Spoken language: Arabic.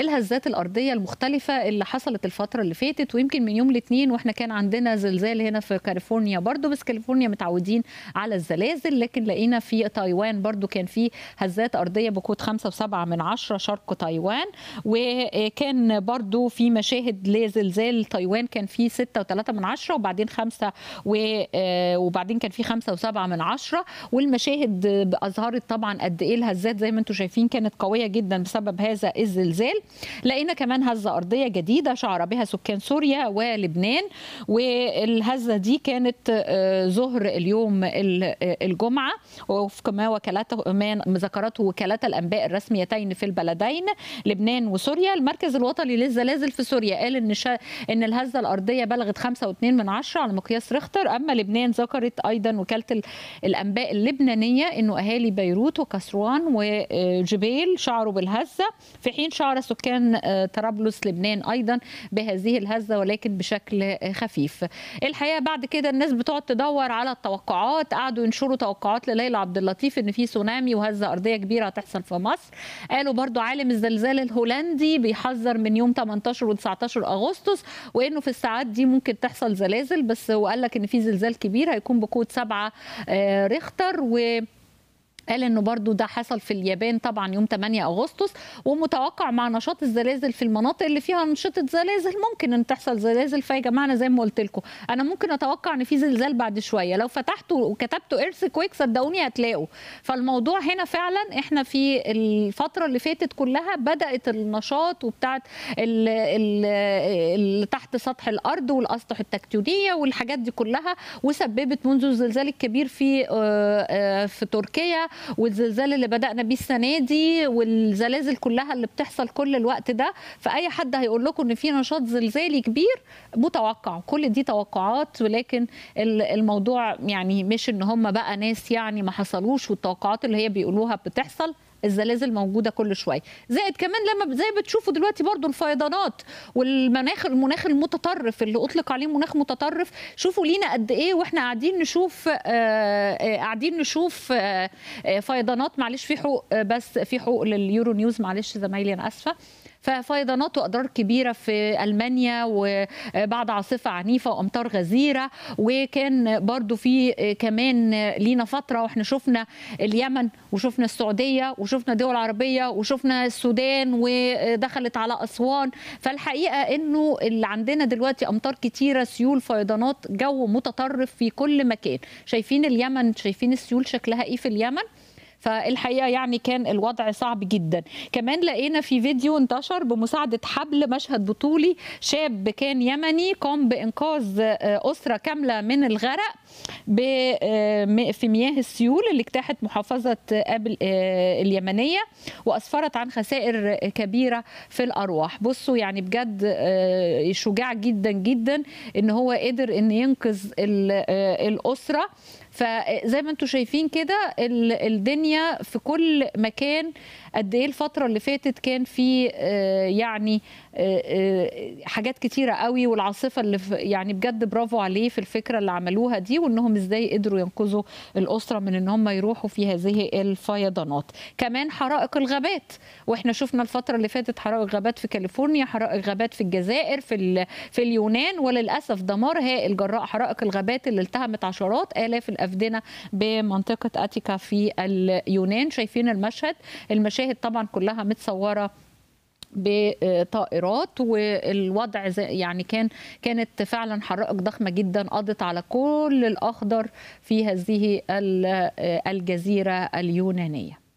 الهزات الارضيه المختلفه اللي حصلت الفتره اللي فاتت ويمكن من يوم الاثنين واحنا كان عندنا زلزال هنا في كاليفورنيا برضو بس كاليفورنيا متعودين على الزلازل لكن لقينا في تايوان برضو كان في هزات ارضيه بقوه خمسة وسبعة من عشرة شرق تايوان وكان برضو في مشاهد لزلزال تايوان كان في ستة وثلاثة من عشرة وبعدين 5 و... آه، وبعدين كان في خمسة وسبعة من عشرة والمشاهد اظهرت طبعا قد ايه الهزات زي ما انتم شايفين كانت قويه جدا بسبب هذا الزلزال لقينا كمان هزة أرضية جديدة شعر بها سكان سوريا ولبنان والهزة دي كانت آه، ظهر اليوم آه، الجمعة وفق ما وكالته ما ذكرته وكالتا الأنباء الرسميتين في البلدين لبنان وسوريا المركز الوطني للزلازل في سوريا قال إن شا إن الهزة الأرضية بلغت 5.2 من 10 على مقياس ريختر أما لبنان ذكرت أيضا وكالة الأنباء اللبنانية إنه أهالي بيروت وكسروان وجبيل شعروا بالهزة في حين شعر سكان آه، طرابلس لبنان ايضا بهذه الهزه ولكن بشكل خفيف الحقيقه بعد كده الناس بتقعد تدور على التوقعات قعدوا ينشروا توقعات لليلى عبد اللطيف ان في سونامي وهزه ارضيه كبيره هتحصل في مصر قالوا برضو عالم الزلزال الهولندي بيحذر من يوم 18 و19 اغسطس وانه في الساعات دي ممكن تحصل زلازل بس وقال لك ان في زلزال كبير هيكون بقوه 7 آه، ريختر و قال انه برضو ده حصل في اليابان طبعا يوم 8 اغسطس ومتوقع مع نشاط الزلازل في المناطق اللي فيها انشطه زلازل ممكن ان تحصل زلازل فيا جماعه انا زي ما قلت لكم انا ممكن اتوقع ان في زلزال بعد شويه لو فتحتوا وكتبتوا ايرث كويك صدقوني هتلاقوا فالموضوع هنا فعلا احنا في الفتره اللي فاتت كلها بدات النشاط وبتاعت اللي تحت سطح الارض والاسطح التكتونيه والحاجات دي كلها وسببت منذ الزلزال الكبير في آه، آه، في تركيا والزلزال اللي بدانا بيه السنه دي والزلازل كلها اللي بتحصل كل الوقت ده فاي حد هيقول لكم ان في نشاط زلزالي كبير متوقع كل دي توقعات ولكن الموضوع يعني مش ان هم بقى ناس يعني ما حصلوش والتوقعات اللي هي بيقولوها بتحصل الزلازل موجوده كل شويه زائد كمان لما زي بتشوفوا دلوقتي برضو الفيضانات والمناخ المناخ المتطرف اللي اطلق عليه مناخ متطرف شوفوا لينا قد ايه واحنا قاعدين نشوف آه، آه، قاعدين نشوف آه، فيضانات معلش في حقوق بس في حقوق لليورو نيوز معلش زمايلي انا اسفه ففيضانات واضرار كبيره في المانيا وبعد عاصفه عنيفه وامطار غزيره وكان برضو في كمان لينا فتره واحنا شفنا اليمن وشفنا السعوديه وشفنا دول عربيه وشفنا السودان ودخلت على اسوان فالحقيقه انه اللي عندنا دلوقتي امطار كتيره سيول فيضانات جو متطرف في كل مكان شايفين اليمن شايفين السيول شكلها ايه في اليمن فالحقيقه يعني كان الوضع صعب جدا كمان لقينا في فيديو انتشر بمساعده حبل مشهد بطولي شاب كان يمني قام بانقاذ آه، اسره كامله من الغرق آه، في مياه السيول اللي اجتاحت محافظه ابل آه، اليمنيه واسفرت عن خسائر كبيره في الارواح بصوا يعني بجد شجاع جدا جدا ان هو قدر ان ينقذ الاسره فزي ما انتم شايفين كده الدنيا في كل مكان قد ايه الفتره اللي فاتت كان في آه، يعني آه، آه، حاجات كتيره قوي والعاصفه اللي يعني بجد برافو عليه في الفكره اللي عملوها دي وانهم ازاي قدروا ينقذوا الاسره من ان هم يروحوا في هذه الفيضانات كمان حرائق الغابات واحنا شفنا الفتره اللي فاتت حرائق غابات في كاليفورنيا حرائق غابات في الجزائر في في اليونان وللاسف دمار هائل جراء حرائق الغابات اللي التهمت عشرات الاف الأف وفدنا بمنطقة أتيكا في اليونان شايفين المشهد المشاهد طبعا كلها متصورة بطائرات والوضع يعني كان كانت فعلا حرائق ضخمه جدا قضت على كل الاخضر في هذه الجزيره اليونانيه